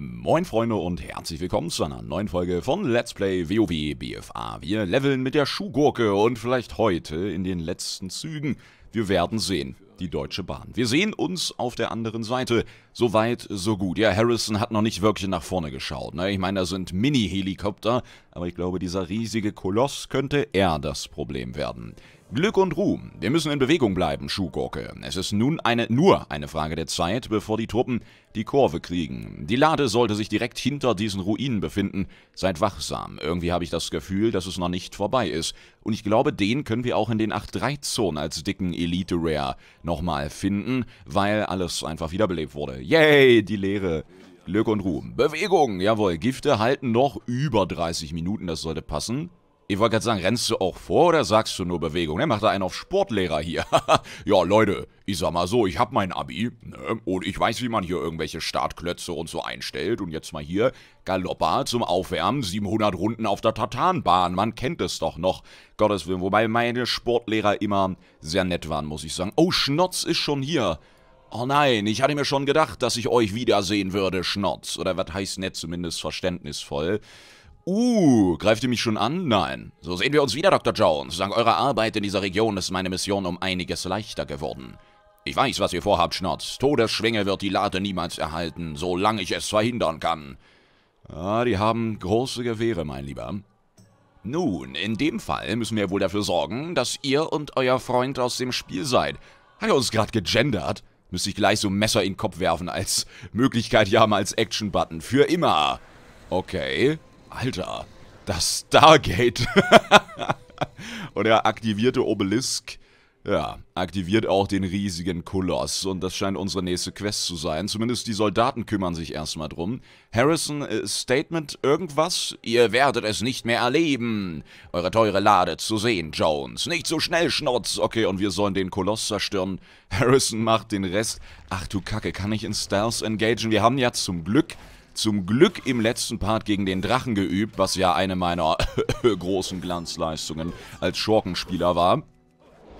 Moin Freunde und herzlich willkommen zu einer neuen Folge von Let's Play WoW BFA. Wir leveln mit der Schuhgurke und vielleicht heute in den letzten Zügen. Wir werden sehen, die Deutsche Bahn. Wir sehen uns auf der anderen Seite. So weit, so gut. Ja, Harrison hat noch nicht wirklich nach vorne geschaut. Ne? Ich meine, da sind Mini-Helikopter, aber ich glaube, dieser riesige Koloss könnte eher das Problem werden. Glück und Ruhm. Wir müssen in Bewegung bleiben, Schuhgurke. Es ist nun eine, nur eine Frage der Zeit, bevor die Truppen die Kurve kriegen. Die Lade sollte sich direkt hinter diesen Ruinen befinden. Seid wachsam. Irgendwie habe ich das Gefühl, dass es noch nicht vorbei ist. Und ich glaube, den können wir auch in den 8-3-Zonen als dicken Elite-Rare nochmal finden, weil alles einfach wiederbelebt wurde. Yay, die Leere. Glück und Ruhm. Bewegung, jawohl. Gifte halten noch über 30 Minuten, das sollte passen. Ich wollte gerade sagen, rennst du auch vor oder sagst du nur Bewegung? Ne, macht da einen auf Sportlehrer hier. ja, Leute, ich sag mal so, ich hab mein Abi, ne? Und ich weiß, wie man hier irgendwelche Startklötze und so einstellt. Und jetzt mal hier, Galoppa zum Aufwärmen, 700 Runden auf der Tatanbahn. Man kennt es doch noch. Gottes Willen. Wobei meine Sportlehrer immer sehr nett waren, muss ich sagen. Oh, Schnotz ist schon hier. Oh nein, ich hatte mir schon gedacht, dass ich euch wiedersehen würde, Schnotz. Oder was heißt nett, zumindest verständnisvoll. Uh, greift ihr mich schon an? Nein. So sehen wir uns wieder, Dr. Jones. Dank eurer Arbeit in dieser Region ist meine Mission um einiges leichter geworden. Ich weiß, was ihr vorhabt, Schnotz. Todesschwinge wird die Lade niemals erhalten, solange ich es verhindern kann. Ah, die haben große Gewehre, mein Lieber. Nun, in dem Fall müssen wir wohl dafür sorgen, dass ihr und euer Freund aus dem Spiel seid. Hat er uns gerade gegendert? Müsste ich gleich so ein Messer in den Kopf werfen als Möglichkeit, ja mal als Action-Button. Für immer. Okay. Alter, das Stargate. Und der aktivierte Obelisk, ja, aktiviert auch den riesigen Koloss. Und das scheint unsere nächste Quest zu sein. Zumindest die Soldaten kümmern sich erstmal drum. Harrison, äh, Statement, irgendwas? Ihr werdet es nicht mehr erleben. Eure teure Lade zu sehen, Jones. Nicht so schnell, Schnurz. Okay, und wir sollen den Koloss zerstören. Harrison macht den Rest. Ach du Kacke, kann ich in Styles engagen? Wir haben ja zum Glück zum Glück im letzten Part gegen den Drachen geübt, was ja eine meiner großen Glanzleistungen als Schurkenspieler war.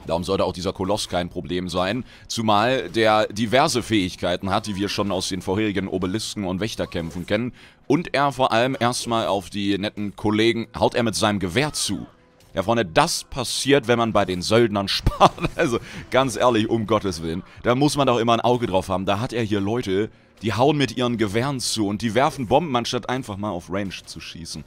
Darum sollte auch dieser Koloss kein Problem sein, zumal der diverse Fähigkeiten hat, die wir schon aus den vorherigen Obelisken und Wächterkämpfen kennen. Und er vor allem erstmal auf die netten Kollegen haut er mit seinem Gewehr zu. Ja, Freunde, das passiert, wenn man bei den Söldnern spart. Also, ganz ehrlich, um Gottes Willen. Da muss man doch immer ein Auge drauf haben. Da hat er hier Leute, die hauen mit ihren Gewehren zu und die werfen Bomben, anstatt einfach mal auf Range zu schießen.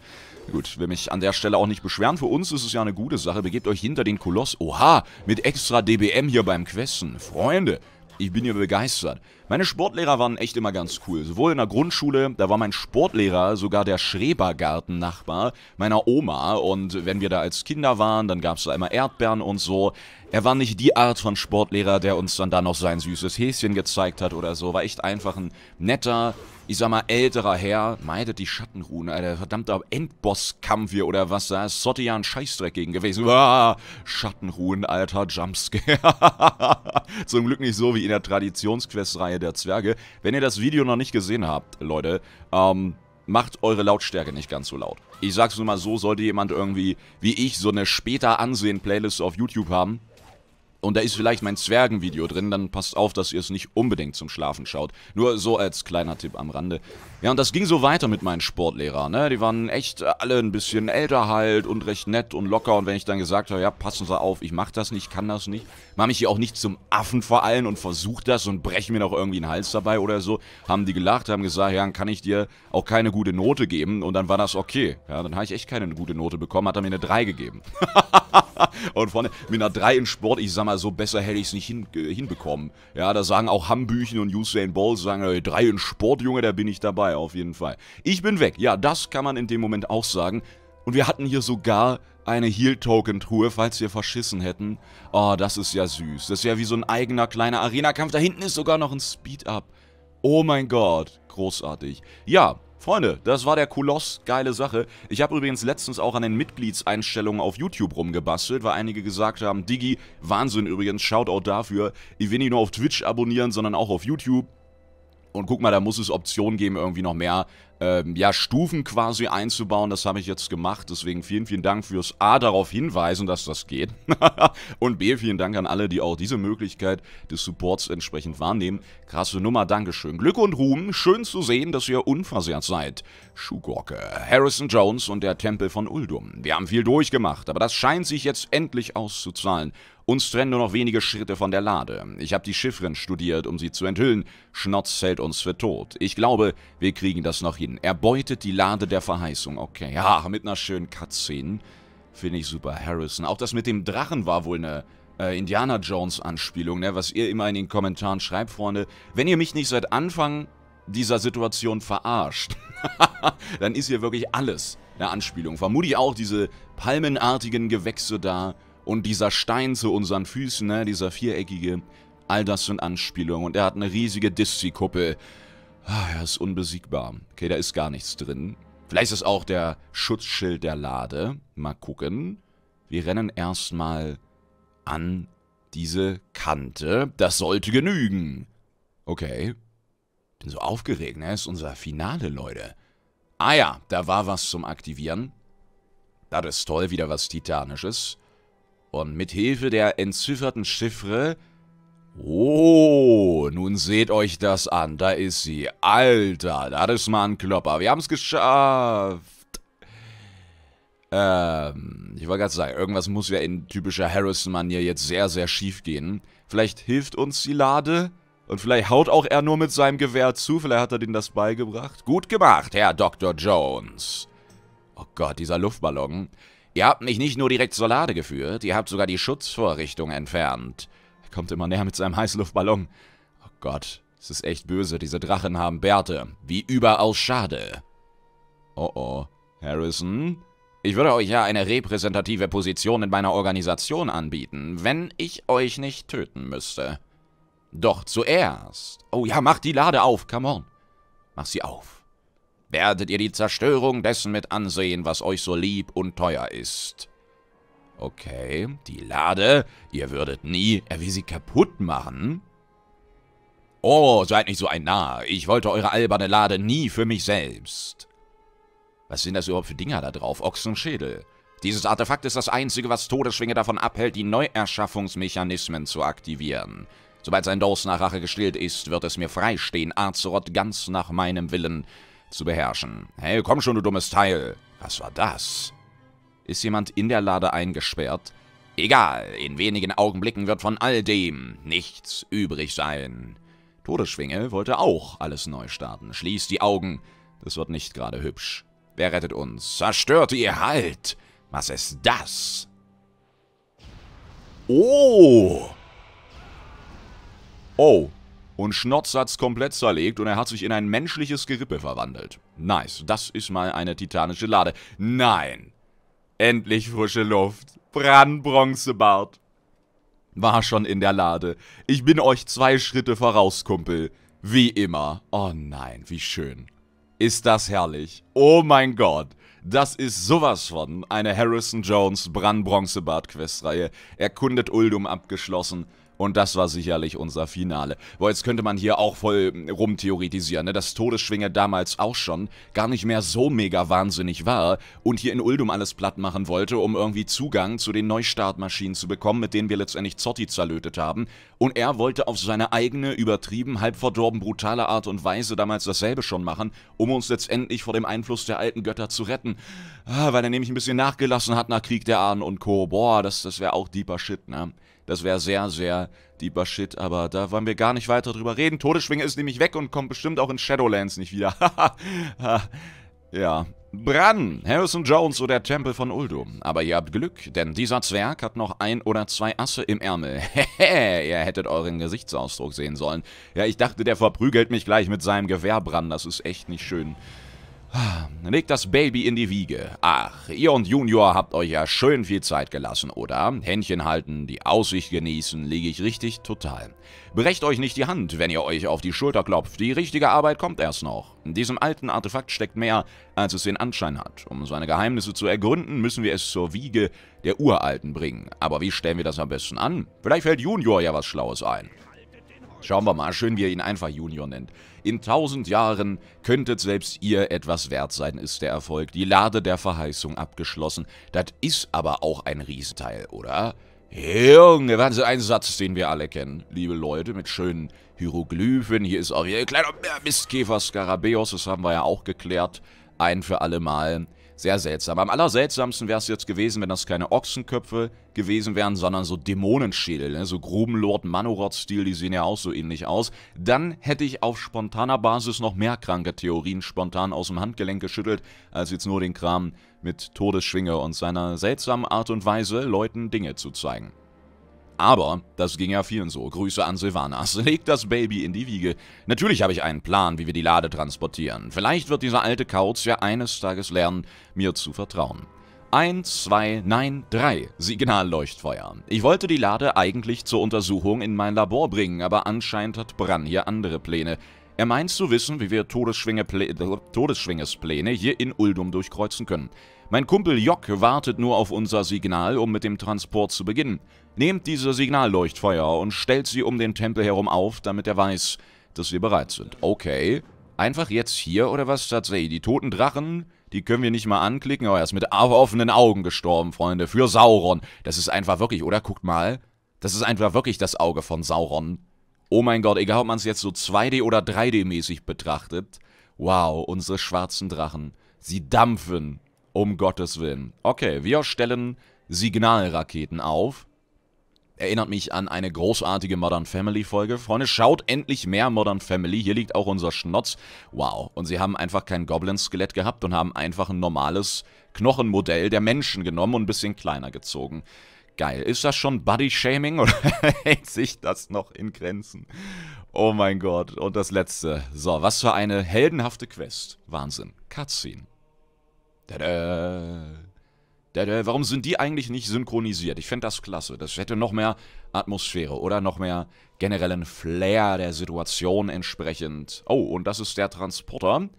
Gut, will mich an der Stelle auch nicht beschweren. Für uns ist es ja eine gute Sache. Begebt euch hinter den Koloss. Oha, mit extra DBM hier beim Questen. Freunde, ich bin hier begeistert. Meine Sportlehrer waren echt immer ganz cool. Sowohl in der Grundschule, da war mein Sportlehrer sogar der Schrebergarten-Nachbar meiner Oma. Und wenn wir da als Kinder waren, dann gab es da immer Erdbeeren und so. Er war nicht die Art von Sportlehrer, der uns dann da noch sein süßes Häschen gezeigt hat oder so. War echt einfach ein netter, ich sag mal, älterer Herr, meidet die Schattenruhen, Alter, verdammter Endbosskampf hier oder was, da ist Sotte ja ein Scheißdreck gegen gewesen. Uah, Schattenruhen, alter Jumpscare. Zum Glück nicht so wie in der Traditionsquest-Reihe der Zwerge. Wenn ihr das Video noch nicht gesehen habt, Leute, ähm, macht eure Lautstärke nicht ganz so laut. Ich sag's nur mal so, sollte jemand irgendwie, wie ich, so eine später ansehen Playlist auf YouTube haben, und da ist vielleicht mein Zwergenvideo drin, dann passt auf, dass ihr es nicht unbedingt zum Schlafen schaut. Nur so als kleiner Tipp am Rande. Ja, und das ging so weiter mit meinen Sportlehrern, ne? Die waren echt äh, alle ein bisschen älter halt und recht nett und locker. Und wenn ich dann gesagt habe, ja, passen Sie auf, ich mach das nicht, kann das nicht, mach mich hier auch nicht zum Affen verallen und versuch das und brech mir noch irgendwie einen Hals dabei oder so, haben die gelacht, haben gesagt, ja, dann kann ich dir auch keine gute Note geben. Und dann war das okay. Ja, dann habe ich echt keine gute Note bekommen, hat er mir eine 3 gegeben. Und vorne mit einer 3 in Sport, ich sag mal, so besser hätte ich es nicht hin, äh, hinbekommen. Ja, da sagen auch Hambüchen und Usain Bolt, sagen, 3 äh, in Sport, Junge, da bin ich dabei, auf jeden Fall. Ich bin weg. Ja, das kann man in dem Moment auch sagen. Und wir hatten hier sogar eine Heal-Token-Truhe, falls wir verschissen hätten. Oh, das ist ja süß. Das ist ja wie so ein eigener kleiner Arena-Kampf. Da hinten ist sogar noch ein Speed-Up. Oh mein Gott, großartig. Ja, Freunde, das war der Koloss, geile Sache. Ich habe übrigens letztens auch an den Mitgliedseinstellungen auf YouTube rumgebastelt, weil einige gesagt haben, Digi, Wahnsinn übrigens, Shoutout dafür. Ich will nicht nur auf Twitch abonnieren, sondern auch auf YouTube. Und guck mal, da muss es Optionen geben, irgendwie noch mehr ähm, ja, Stufen quasi einzubauen. Das habe ich jetzt gemacht. Deswegen vielen, vielen Dank fürs A darauf hinweisen, dass das geht. und B, vielen Dank an alle, die auch diese Möglichkeit des Supports entsprechend wahrnehmen. Krasse Nummer, Dankeschön. Glück und Ruhm, schön zu sehen, dass ihr unversehrt seid. Schuhgorke, Harrison Jones und der Tempel von Uldum. Wir haben viel durchgemacht, aber das scheint sich jetzt endlich auszuzahlen. Uns trennen nur noch wenige Schritte von der Lade. Ich habe die Chiffren studiert, um sie zu enthüllen. Schnotz hält uns für tot. Ich glaube, wir kriegen das noch hin. Er beutet die Lade der Verheißung. Okay, ja, mit einer schönen Cutscene. Finde ich super. Harrison. Auch das mit dem Drachen war wohl eine äh, Indiana Jones Anspielung, ne? was ihr immer in den Kommentaren schreibt, Freunde. Wenn ihr mich nicht seit Anfang dieser Situation verarscht, dann ist hier wirklich alles eine Anspielung. Vermutlich auch diese palmenartigen Gewächse da und dieser Stein zu unseren Füßen, ne, dieser viereckige, all das sind Anspielungen. Und er hat eine riesige Diszi-Kuppel. Ah, er ist unbesiegbar. Okay, da ist gar nichts drin. Vielleicht ist auch der Schutzschild der Lade. Mal gucken. Wir rennen erstmal an diese Kante. Das sollte genügen. Okay. Bin so aufgeregt, ne? ist unser Finale, Leute. Ah ja, da war was zum Aktivieren. Das ist toll, wieder was Titanisches. Und mit Hilfe der entzifferten Chiffre... Oh, nun seht euch das an. Da ist sie. Alter, das ist mal ein Klopper. Wir haben es geschafft. Ähm, ich wollte gerade sagen, irgendwas muss ja in typischer Harrison-Manier jetzt sehr, sehr schief gehen. Vielleicht hilft uns die Lade und vielleicht haut auch er nur mit seinem Gewehr zu. Vielleicht hat er denen das beigebracht. Gut gemacht, Herr Dr. Jones. Oh Gott, dieser Luftballon. Ihr habt mich nicht nur direkt zur Lade geführt, ihr habt sogar die Schutzvorrichtung entfernt. Er kommt immer näher mit seinem Heißluftballon. Oh Gott, es ist echt böse, diese Drachen haben Bärte. Wie überaus schade. Oh oh, Harrison? Ich würde euch ja eine repräsentative Position in meiner Organisation anbieten, wenn ich euch nicht töten müsste. Doch zuerst... Oh ja, mach die Lade auf, come on. Mach sie auf werdet ihr die Zerstörung dessen mit ansehen, was euch so lieb und teuer ist. Okay, die Lade, ihr würdet nie, er will sie kaputt machen? Oh, seid nicht so ein Narr, ich wollte eure alberne Lade nie für mich selbst. Was sind das überhaupt für Dinger da drauf? Ochsenschädel. Dieses Artefakt ist das einzige, was Todesschwinge davon abhält, die Neuerschaffungsmechanismen zu aktivieren. Sobald sein Durst nach Rache gestillt ist, wird es mir freistehen, Azeroth ganz nach meinem Willen zu beherrschen. Hey, komm schon, du dummes Teil. Was war das? Ist jemand in der Lade eingesperrt? Egal, in wenigen Augenblicken wird von all dem nichts übrig sein. Todesschwinge wollte auch alles neu starten. Schließ die Augen, das wird nicht gerade hübsch. Wer rettet uns? Zerstört ihr Halt! Was ist das? Oh! Oh, und Schnotz hat's komplett zerlegt und er hat sich in ein menschliches Gerippe verwandelt. Nice, das ist mal eine titanische Lade. Nein! Endlich frische Luft. Brandbronzebart. War schon in der Lade. Ich bin euch zwei Schritte voraus, Kumpel. Wie immer. Oh nein, wie schön. Ist das herrlich. Oh mein Gott. Das ist sowas von eine Harrison Jones Brand Bronzebart Questreihe. Erkundet Uldum abgeschlossen. Und das war sicherlich unser Finale. Boah, jetzt könnte man hier auch voll hm, rumtheoretisieren, ne? dass Todesschwinge damals auch schon gar nicht mehr so mega wahnsinnig war und hier in Uldum alles platt machen wollte, um irgendwie Zugang zu den Neustartmaschinen zu bekommen, mit denen wir letztendlich Zotti zerlötet haben. Und er wollte auf seine eigene, übertrieben, halb verdorben brutale Art und Weise damals dasselbe schon machen, um uns letztendlich vor dem Einfluss der alten Götter zu retten. Ah, weil er nämlich ein bisschen nachgelassen hat nach Krieg der Ahnen und Co. Boah, das, das wäre auch deeper Shit, ne? Das wäre sehr, sehr deeper Shit, aber da wollen wir gar nicht weiter drüber reden. Todesschwinge ist nämlich weg und kommt bestimmt auch in Shadowlands nicht wieder. ja. Bran, Harrison Jones oder Tempel von Uldo. Aber ihr habt Glück, denn dieser Zwerg hat noch ein oder zwei Asse im Ärmel. Hehe, ihr hättet euren Gesichtsausdruck sehen sollen. Ja, ich dachte, der verprügelt mich gleich mit seinem Gewehr, Bran. Das ist echt nicht schön. Legt das Baby in die Wiege. Ach, ihr und Junior habt euch ja schön viel Zeit gelassen, oder? Händchen halten, die Aussicht genießen, liege ich richtig total. Brecht euch nicht die Hand, wenn ihr euch auf die Schulter klopft. Die richtige Arbeit kommt erst noch. In diesem alten Artefakt steckt mehr, als es den Anschein hat. Um seine Geheimnisse zu ergründen, müssen wir es zur Wiege der Uralten bringen. Aber wie stellen wir das am besten an? Vielleicht fällt Junior ja was Schlaues ein. Schauen wir mal, schön wie er ihn einfach Junior nennt. In tausend Jahren könntet selbst ihr etwas wert sein, ist der Erfolg. Die Lade der Verheißung abgeschlossen. Das ist aber auch ein Riesenteil, oder? Junge, Wahnsinn, ein Satz, den wir alle kennen, liebe Leute, mit schönen Hieroglyphen. Hier ist auch hier ein kleiner Mistkäfer Skarabeos, das haben wir ja auch geklärt. Ein für alle Mal. Sehr seltsam. Am allerseltsamsten wäre es jetzt gewesen, wenn das keine Ochsenköpfe gewesen wären, sondern so Dämonenschädel, ne? so Grubenlord Manorod-Stil, die sehen ja auch so ähnlich aus. Dann hätte ich auf spontaner Basis noch mehr kranke Theorien spontan aus dem Handgelenk geschüttelt, als jetzt nur den Kram mit Todesschwinge und seiner seltsamen Art und Weise, Leuten Dinge zu zeigen. Aber das ging ja vielen so. Grüße an Silvanas. Leg das Baby in die Wiege. Natürlich habe ich einen Plan, wie wir die Lade transportieren. Vielleicht wird dieser alte Kauz ja eines Tages lernen, mir zu vertrauen. Eins, zwei, nein, drei. Signalleuchtfeuer. Ich wollte die Lade eigentlich zur Untersuchung in mein Labor bringen, aber anscheinend hat Bran hier andere Pläne. Er meint zu wissen, wie wir Todesschwingespläne hier in Uldum durchkreuzen können. Mein Kumpel Jock wartet nur auf unser Signal, um mit dem Transport zu beginnen. Nehmt diese Signalleuchtfeuer und stellt sie um den Tempel herum auf, damit er weiß, dass wir bereit sind. Okay. Einfach jetzt hier oder was? Tatsächlich, die toten Drachen, die können wir nicht mal anklicken. oh, er ist mit offenen Augen gestorben, Freunde. Für Sauron. Das ist einfach wirklich, oder? Guckt mal. Das ist einfach wirklich das Auge von Sauron. Oh mein Gott, egal ob man es jetzt so 2D- oder 3D-mäßig betrachtet. Wow, unsere schwarzen Drachen. Sie dampfen. Um Gottes Willen. Okay, wir stellen Signalraketen auf. Erinnert mich an eine großartige Modern Family Folge. Freunde, schaut endlich mehr Modern Family. Hier liegt auch unser Schnotz. Wow. Und sie haben einfach kein Goblin-Skelett gehabt und haben einfach ein normales Knochenmodell der Menschen genommen und ein bisschen kleiner gezogen. Geil. Ist das schon Body-Shaming oder hält sich das noch in Grenzen? Oh mein Gott. Und das letzte. So, was für eine heldenhafte Quest. Wahnsinn. Cutscene. Tada. Tada. Warum sind die eigentlich nicht synchronisiert? Ich fände das klasse. Das hätte noch mehr Atmosphäre oder noch mehr generellen Flair der Situation entsprechend. Oh, und das ist der Transporter.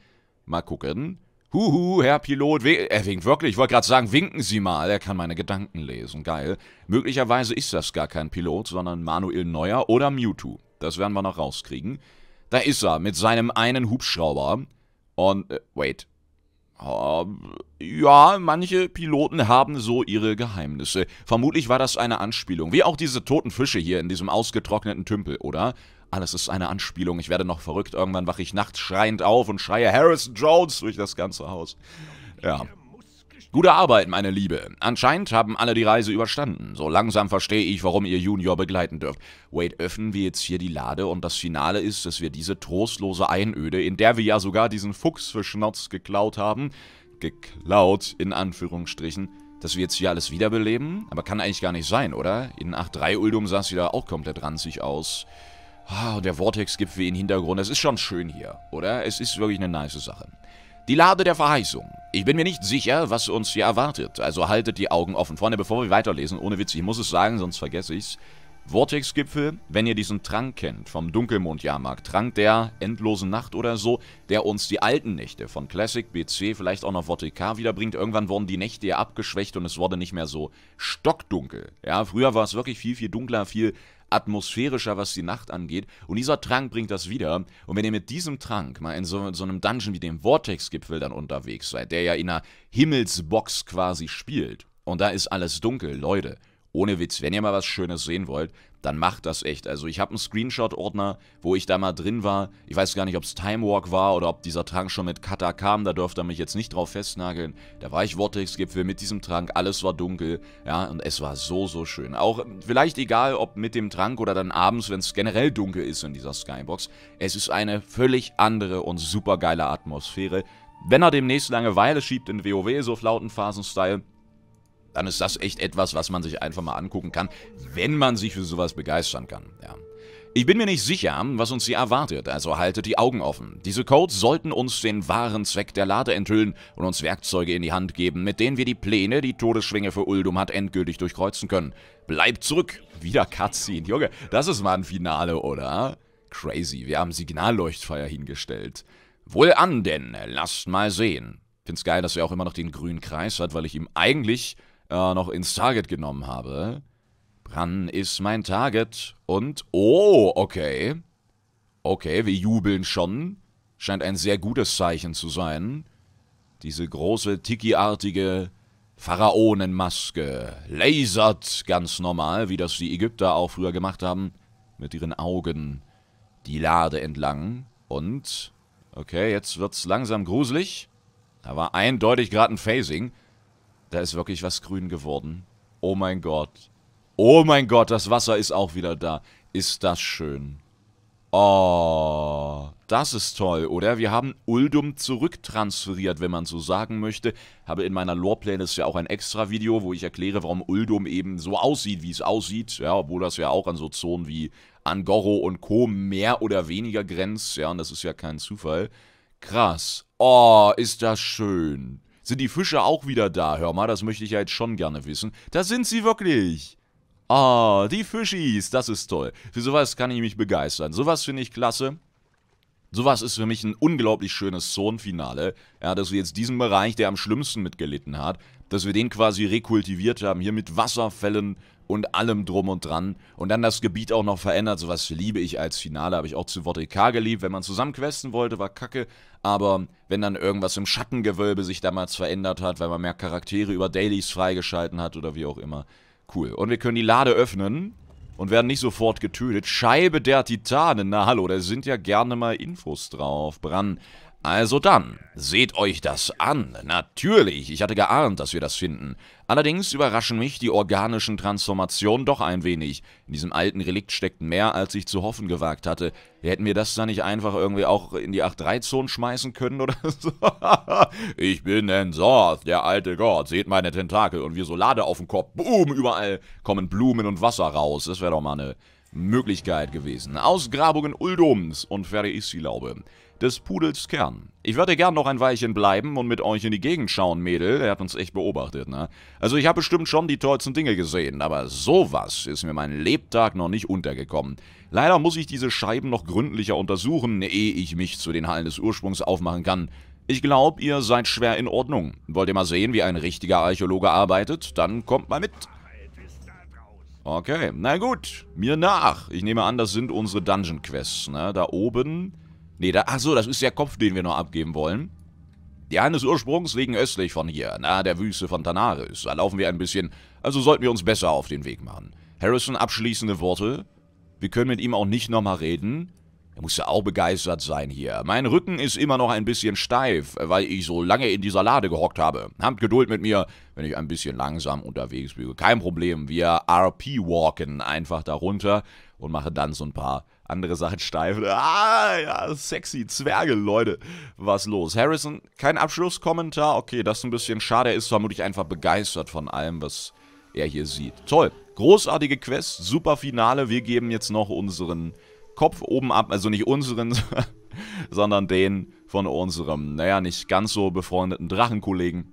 Mal gucken. Huhu, Herr Pilot, we er äh, winkt wirklich. Ich wollte gerade sagen, winken Sie mal. Er kann meine Gedanken lesen. Geil. Möglicherweise ist das gar kein Pilot, sondern Manuel Neuer oder Mewtwo. Das werden wir noch rauskriegen. Da ist er mit seinem einen Hubschrauber. Und, äh, wait, äh, ja, manche Piloten haben so ihre Geheimnisse. Vermutlich war das eine Anspielung. Wie auch diese toten Fische hier in diesem ausgetrockneten Tümpel, oder? Alles ist eine Anspielung. Ich werde noch verrückt. Irgendwann wache ich nachts schreiend auf und schreie Harris Jones durch das ganze Haus. Ja. Gute Arbeit, meine Liebe. Anscheinend haben alle die Reise überstanden. So langsam verstehe ich, warum ihr Junior begleiten dürft. Wait, öffnen wir jetzt hier die Lade und das Finale ist, dass wir diese trostlose Einöde, in der wir ja sogar diesen Fuchs für Schnotz geklaut haben, geklaut, in Anführungsstrichen, dass wir jetzt hier alles wiederbeleben? Aber kann eigentlich gar nicht sein, oder? In 8.3 Uldum sah es wieder auch komplett ranzig aus. Ah, und der Vortex-Gipfel im Hintergrund, es ist schon schön hier, oder? Es ist wirklich eine nice Sache. Die Lade der Verheißung. Ich bin mir nicht sicher, was uns hier erwartet, also haltet die Augen offen. Freunde, bevor wir weiterlesen, ohne Witz, ich muss es sagen, sonst vergesse ich's. Vortex-Gipfel, wenn ihr diesen Trank kennt vom Dunkelmond-Jahrmarkt, Trank der endlosen Nacht oder so, der uns die alten Nächte von Classic, BC, vielleicht auch noch Vortex K wiederbringt. Irgendwann wurden die Nächte ja abgeschwächt und es wurde nicht mehr so stockdunkel. Ja, früher war es wirklich viel, viel dunkler, viel atmosphärischer, was die Nacht angeht. Und dieser Trank bringt das wieder. Und wenn ihr mit diesem Trank mal in so, so einem Dungeon wie dem Vortex-Gipfel dann unterwegs seid, der ja in einer Himmelsbox quasi spielt, und da ist alles dunkel, Leute ohne Witz, wenn ihr mal was Schönes sehen wollt, dann macht das echt. Also ich habe einen Screenshot-Ordner, wo ich da mal drin war. Ich weiß gar nicht, ob es Time Walk war oder ob dieser Trank schon mit Kata kam. Da dürft ihr mich jetzt nicht drauf festnageln. Da war ich Vortex-Gipfel mit diesem Trank. Alles war dunkel. Ja, und es war so, so schön. Auch ähm, vielleicht egal, ob mit dem Trank oder dann abends, wenn es generell dunkel ist in dieser Skybox. Es ist eine völlig andere und super geile Atmosphäre. Wenn er demnächst Langeweile schiebt in WoW, so Flauten-Phasen-Style, dann ist das echt etwas, was man sich einfach mal angucken kann, wenn man sich für sowas begeistern kann. Ja. Ich bin mir nicht sicher, was uns hier erwartet, also haltet die Augen offen. Diese Codes sollten uns den wahren Zweck der Lade enthüllen und uns Werkzeuge in die Hand geben, mit denen wir die Pläne, die Todesschwinge für Uldum hat, endgültig durchkreuzen können. Bleibt zurück! Wieder Cutscene. Junge, das ist mal ein Finale, oder? Crazy, wir haben Signalleuchtfeuer hingestellt. Wohl an denn, lasst mal sehen. Find's geil, dass er auch immer noch den grünen Kreis hat, weil ich ihm eigentlich äh, noch ins Target genommen habe. Bran ist mein Target. Und, oh, okay. Okay, wir jubeln schon. Scheint ein sehr gutes Zeichen zu sein. Diese große, tiki-artige Pharaonenmaske. Lasert ganz normal, wie das die Ägypter auch früher gemacht haben. Mit ihren Augen die Lade entlang. Und, okay, jetzt wird's langsam gruselig. Da war eindeutig gerade ein Phasing. Da ist wirklich was grün geworden. Oh mein Gott. Oh mein Gott, das Wasser ist auch wieder da. Ist das schön. Oh, das ist toll, oder? Wir haben Uldum zurücktransferiert, wenn man so sagen möchte. Habe in meiner Lore-Playlist ja auch ein extra Video, wo ich erkläre, warum Uldum eben so aussieht, wie es aussieht. Ja, obwohl das ja auch an so Zonen wie Angoro und Co. mehr oder weniger grenzt. Ja, und das ist ja kein Zufall. Krass. Oh, ist das schön. Sind die Fische auch wieder da? Hör mal, das möchte ich ja jetzt schon gerne wissen. Da sind sie wirklich. Ah, oh, die Fischis, das ist toll. Für sowas kann ich mich begeistern. Sowas finde ich klasse. Sowas ist für mich ein unglaublich schönes Zonenfinale. Ja, dass wir jetzt diesen Bereich, der am schlimmsten mitgelitten hat, dass wir den quasi rekultiviert haben, hier mit Wasserfällen und allem drum und dran. Und dann das Gebiet auch noch verändert, sowas liebe ich als Finale, habe ich auch zu Vodrika geliebt. Wenn man zusammen questen wollte, war kacke, aber wenn dann irgendwas im Schattengewölbe sich damals verändert hat, weil man mehr Charaktere über Dailies freigeschalten hat oder wie auch immer, cool. Und wir können die Lade öffnen und werden nicht sofort getötet. Scheibe der Titanen, na hallo, da sind ja gerne mal Infos drauf. Bran, also dann, seht euch das an. Natürlich, ich hatte geahnt, dass wir das finden. Allerdings überraschen mich die organischen Transformationen doch ein wenig. In diesem alten Relikt steckt mehr, als ich zu hoffen gewagt hatte. Hätten wir das dann nicht einfach irgendwie auch in die 8-3-Zone schmeißen können oder so? ich bin Ensorth, der alte Gott. Seht meine Tentakel und wir Solade auf dem Kopf. Boom, überall kommen Blumen und Wasser raus. Das wäre doch mal eine Möglichkeit gewesen. Ausgrabungen Uldums und Ferreisilaube des Pudels Kern. Ich würde gern noch ein Weilchen bleiben und mit euch in die Gegend schauen, Mädel. Er hat uns echt beobachtet, ne? Also ich habe bestimmt schon die tollsten Dinge gesehen, aber sowas ist mir mein Lebtag noch nicht untergekommen. Leider muss ich diese Scheiben noch gründlicher untersuchen, ehe ich mich zu den Hallen des Ursprungs aufmachen kann. Ich glaube, ihr seid schwer in Ordnung. Wollt ihr mal sehen, wie ein richtiger Archäologe arbeitet? Dann kommt mal mit. Okay, na gut, mir nach. Ich nehme an, das sind unsere Dungeon Quests, ne? Da oben Nee, da, ach so, das ist der Kopf, den wir noch abgeben wollen. Die des Ursprungs liegen östlich von hier, nahe der Wüste von Tanaris. Da laufen wir ein bisschen, also sollten wir uns besser auf den Weg machen. Harrison, abschließende Worte. Wir können mit ihm auch nicht nochmal reden. Er muss ja auch begeistert sein hier. Mein Rücken ist immer noch ein bisschen steif, weil ich so lange in dieser Lade gehockt habe. Habt Geduld mit mir, wenn ich ein bisschen langsam unterwegs bin. Kein Problem, wir RP-walken einfach darunter und machen dann so ein paar andere Sachen steif. Ah, ja, sexy, Zwerge, Leute. Was los? Harrison, kein Abschlusskommentar? Okay, das ist ein bisschen schade. Er ist vermutlich einfach begeistert von allem, was er hier sieht. Toll. Großartige Quest, super Finale. Wir geben jetzt noch unseren Kopf oben ab. Also nicht unseren, sondern den von unserem, naja, nicht ganz so befreundeten Drachenkollegen.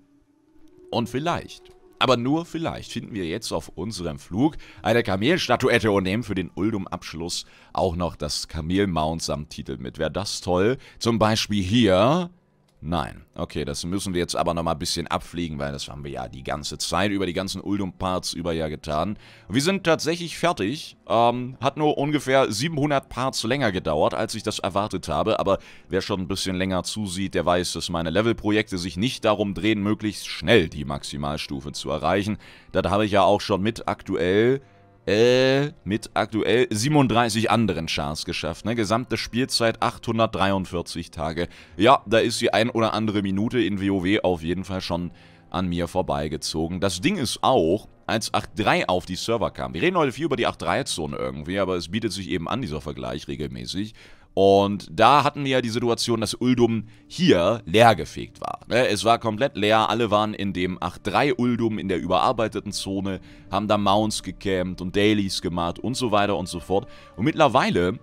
Und vielleicht aber nur vielleicht finden wir jetzt auf unserem Flug eine Kamelstatuette und nehmen für den Uldum-Abschluss auch noch das Kamel-Mount samt Titel mit. Wäre das toll? Zum Beispiel hier Nein. Okay, das müssen wir jetzt aber nochmal ein bisschen abfliegen, weil das haben wir ja die ganze Zeit über die ganzen Uldum-Parts über ja getan. Wir sind tatsächlich fertig. Ähm, hat nur ungefähr 700 Parts länger gedauert, als ich das erwartet habe. Aber wer schon ein bisschen länger zusieht, der weiß, dass meine Levelprojekte sich nicht darum drehen, möglichst schnell die Maximalstufe zu erreichen. Das habe ich ja auch schon mit aktuell äh, mit aktuell 37 anderen Charts geschafft. Ne? Gesamte Spielzeit 843 Tage. Ja, da ist die ein oder andere Minute in WoW auf jeden Fall schon an mir vorbeigezogen. Das Ding ist auch, als 8.3 auf die Server kam, wir reden heute viel über die 8.3-Zone irgendwie, aber es bietet sich eben an, dieser Vergleich regelmäßig, und da hatten wir ja die Situation, dass Uldum hier leergefegt war. Ne? Es war komplett leer, alle waren in dem 8-3 Uldum in der überarbeiteten Zone, haben da Mounts gecampt und Dailies gemacht und so weiter und so fort. Und mittlerweile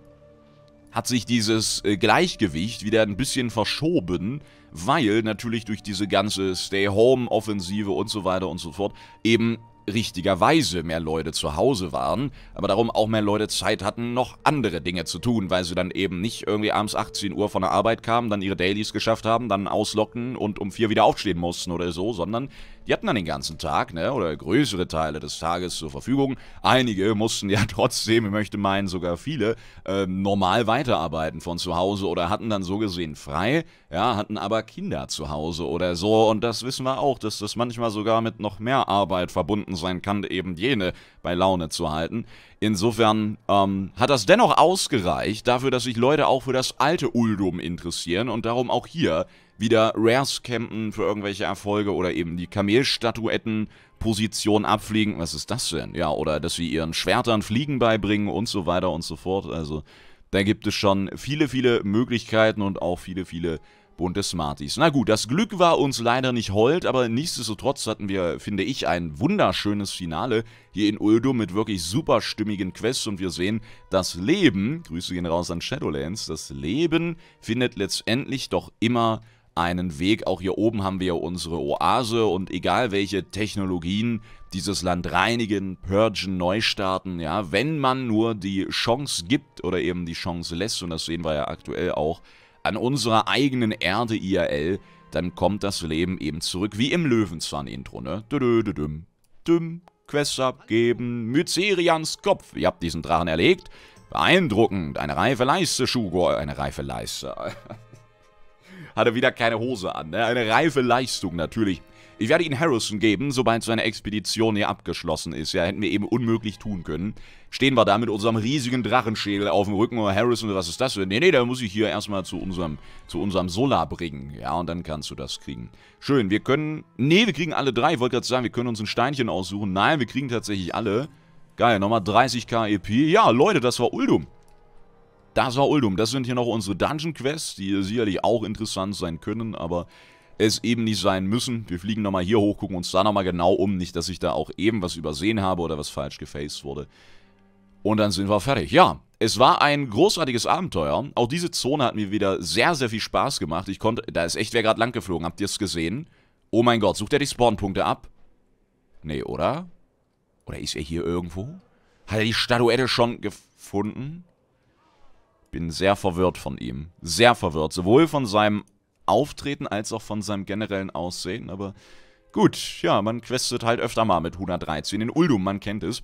hat sich dieses äh, Gleichgewicht wieder ein bisschen verschoben, weil natürlich durch diese ganze Stay-Home-Offensive und so weiter und so fort eben richtigerweise mehr Leute zu Hause waren, aber darum auch mehr Leute Zeit hatten, noch andere Dinge zu tun, weil sie dann eben nicht irgendwie abends 18 Uhr von der Arbeit kamen, dann ihre Dailies geschafft haben, dann auslocken und um vier wieder aufstehen mussten oder so, sondern die hatten dann den ganzen Tag, ne, oder größere Teile des Tages zur Verfügung. Einige mussten ja trotzdem, ich möchte meinen, sogar viele, äh, normal weiterarbeiten von zu Hause oder hatten dann so gesehen frei, ja, hatten aber Kinder zu Hause oder so. Und das wissen wir auch, dass das manchmal sogar mit noch mehr Arbeit verbunden sein kann, eben jene bei Laune zu halten. Insofern ähm, hat das dennoch ausgereicht dafür, dass sich Leute auch für das alte Uldum interessieren und darum auch hier wieder Rares campen für irgendwelche Erfolge oder eben die Kamelstatuetten Position abfliegen. Was ist das denn? Ja, oder dass sie ihren Schwertern Fliegen beibringen und so weiter und so fort. Also da gibt es schon viele, viele Möglichkeiten und auch viele, viele bunte Smarties. Na gut, das Glück war uns leider nicht hold, aber nichtsdestotrotz hatten wir, finde ich, ein wunderschönes Finale hier in Uldum mit wirklich super stimmigen Quests und wir sehen, das Leben, Grüße gehen raus an Shadowlands, das Leben findet letztendlich doch immer einen Weg. Auch hier oben haben wir unsere Oase und egal welche Technologien dieses Land reinigen, purgen, neu starten, ja, wenn man nur die Chance gibt oder eben die Chance lässt und das sehen wir ja aktuell auch, an unserer eigenen Erde IRL, dann kommt das Leben eben zurück, wie im Löwenzahn-Intro, ne? Dö, dö, düm, düm, Quests abgeben, Mycerians Kopf, ihr habt diesen Drachen erlegt. Beeindruckend, eine reife Leiste, Shugo, eine reife Leiste. Hatte wieder keine Hose an, ne? Eine reife Leistung natürlich. Ich werde ihn Harrison geben, sobald seine Expedition hier abgeschlossen ist. Ja, hätten wir eben unmöglich tun können. Stehen wir da mit unserem riesigen Drachenschädel auf dem Rücken. Oh, Harrison, was ist das denn? Nee, nee, da muss ich hier erstmal zu unserem, zu unserem Solar bringen. Ja, und dann kannst du das kriegen. Schön, wir können... Nee, wir kriegen alle drei. Ich wollte gerade sagen, wir können uns ein Steinchen aussuchen. Nein, wir kriegen tatsächlich alle. Geil, nochmal 30k EP. Ja, Leute, das war Uldum. Das war Uldum. Das sind hier noch unsere Dungeon-Quests, die sicherlich auch interessant sein können, aber es eben nicht sein müssen. Wir fliegen nochmal hier hoch, gucken uns da nochmal genau um. Nicht, dass ich da auch eben was übersehen habe oder was falsch gefaced wurde. Und dann sind wir fertig. Ja, es war ein großartiges Abenteuer. Auch diese Zone hat mir wieder sehr, sehr viel Spaß gemacht. Ich konnte, da ist echt wer gerade lang geflogen. Habt ihr es gesehen? Oh mein Gott, sucht er die Spawnpunkte ab? Nee, oder? Oder ist er hier irgendwo? Hat er die Statuette schon gefunden? Bin sehr verwirrt von ihm. Sehr verwirrt. Sowohl von seinem Auftreten als auch von seinem generellen Aussehen. Aber gut, ja, man questet halt öfter mal mit 113 in Uldum, man kennt es.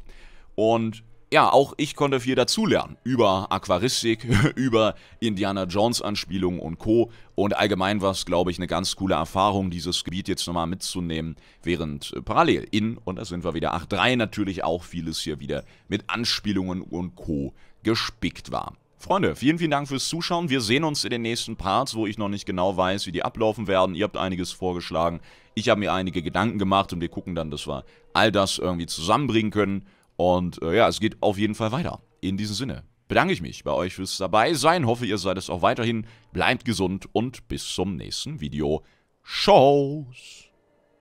Und ja, auch ich konnte viel dazulernen über Aquaristik, über Indiana Jones Anspielungen und Co. Und allgemein war es, glaube ich, eine ganz coole Erfahrung, dieses Gebiet jetzt nochmal mitzunehmen, während äh, parallel in, und da sind wir wieder 8.3 natürlich auch vieles hier wieder mit Anspielungen und Co. gespickt war. Freunde, vielen, vielen Dank fürs Zuschauen. Wir sehen uns in den nächsten Parts, wo ich noch nicht genau weiß, wie die ablaufen werden. Ihr habt einiges vorgeschlagen. Ich habe mir einige Gedanken gemacht und wir gucken dann, dass wir all das irgendwie zusammenbringen können. Und äh, ja, es geht auf jeden Fall weiter. In diesem Sinne bedanke ich mich bei euch fürs dabei sein. Hoffe, ihr seid es auch weiterhin. Bleibt gesund und bis zum nächsten Video. Tschüss.